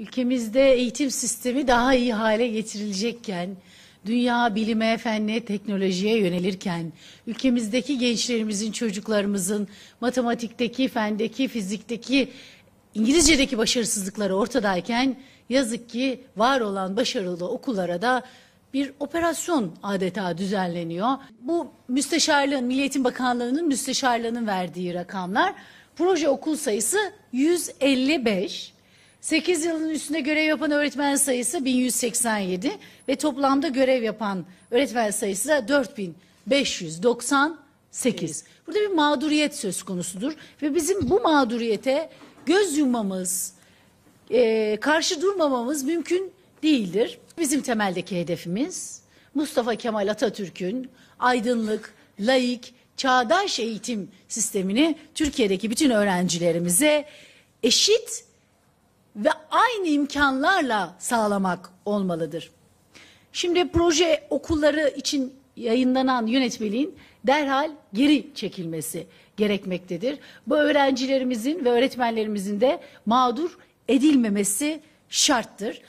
Ülkemizde eğitim sistemi daha iyi hale getirilecekken, dünya bilime, fenne, teknolojiye yönelirken, ülkemizdeki gençlerimizin, çocuklarımızın matematikteki, fendeki, fizikteki, İngilizce'deki başarısızlıkları ortadayken yazık ki var olan başarılı okullara da bir operasyon adeta düzenleniyor. Bu müsteşarlığın, Milliyetin Bakanlığı'nın müsteşarlığının verdiği rakamlar. Proje okul sayısı 155. 8 yılın üstünde görev yapan öğretmen sayısı 1187 ve toplamda görev yapan öğretmen sayısı da 4598. Burada bir mağduriyet söz konusudur ve bizim bu mağduriyete göz yummamız, e, karşı durmamamız mümkün değildir. Bizim temeldeki hedefimiz Mustafa Kemal Atatürk'ün aydınlık, laik, çağdaş eğitim sistemini Türkiye'deki bütün öğrencilerimize eşit ve aynı imkanlarla sağlamak olmalıdır. Şimdi proje okulları için yayınlanan yönetmeliğin derhal geri çekilmesi gerekmektedir. Bu öğrencilerimizin ve öğretmenlerimizin de mağdur edilmemesi şarttır.